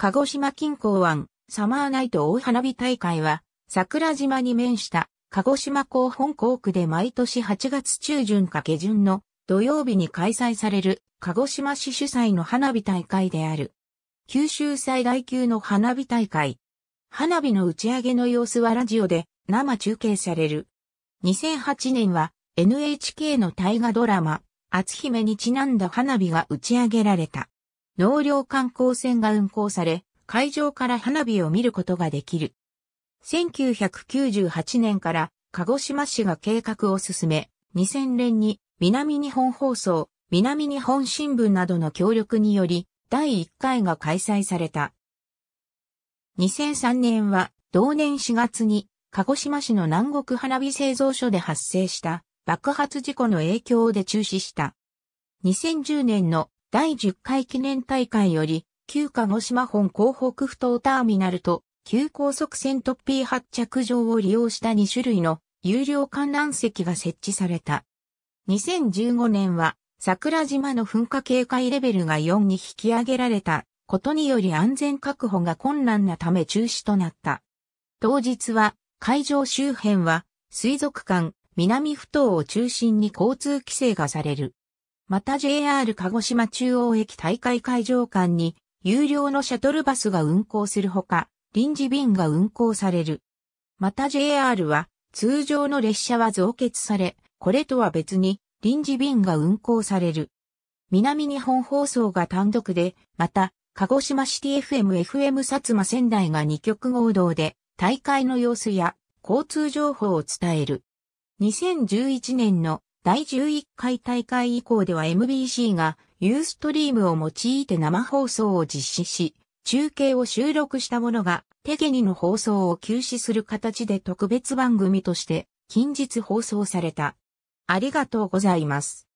鹿児島近郊湾サマーナイト大花火大会は桜島に面した鹿児島港本港区で毎年8月中旬か下旬の土曜日に開催される鹿児島市主催の花火大会である。九州最大級の花火大会。花火の打ち上げの様子はラジオで生中継される。2008年は NHK の大河ドラマ、厚姫にちなんだ花火が打ち上げられた。納涼観光船が運航され、海上から花火を見ることができる。1998年から鹿児島市が計画を進め、2000年に南日本放送、南日本新聞などの協力により、第1回が開催された。2003年は、同年4月に、鹿児島市の南国花火製造所で発生した爆発事故の影響で中止した。2010年の第10回記念大会より、旧鹿児島本港北不頭ターミナルと、旧高速船突飛発着場を利用した2種類の有料観覧席が設置された。2015年は、桜島の噴火警戒レベルが4に引き上げられたことにより安全確保が困難なため中止となった。当日は、会場周辺は、水族館、南不頭を中心に交通規制がされる。また JR 鹿児島中央駅大会会場間に有料のシャトルバスが運行するほか、臨時便が運行される。また JR は通常の列車は増結され、これとは別に臨時便が運行される。南日本放送が単独で、また、鹿児島シティ FM FM 薩摩仙台が2局合同で、大会の様子や交通情報を伝える。2011年の第11回大会以降では MBC がユーストリームを用いて生放送を実施し、中継を収録したものが、テゲニの放送を休止する形で特別番組として、近日放送された。ありがとうございます。